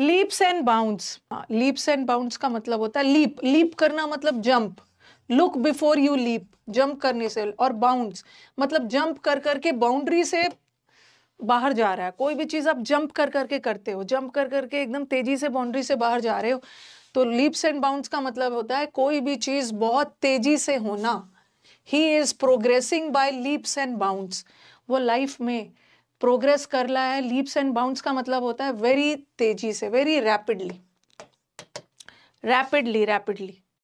leaps and bounds leaps and bound का मतलब होता है लीप लीप करना मतलब jump look before you leap jump करने से और बाउंड मतलब जंप कर करके बाउंड्री से बाहर जा रहा है कोई भी चीज़ आप जंप कर करके करते हो जंप कर करके एकदम तेज़ी से बाउंड्री से बाहर जा रहे हो तो लीप्स एंड बाउंड का मतलब होता है कोई भी चीज़ बहुत तेज़ी से होना ही is progressing by leaps and bounds वो लाइफ में प्रोग्रेस कर रहा है लीप्स एंड बाउंड का मतलब होता है वेरी तेजी से वेरी रैपिडली रैपिडली रैपिडली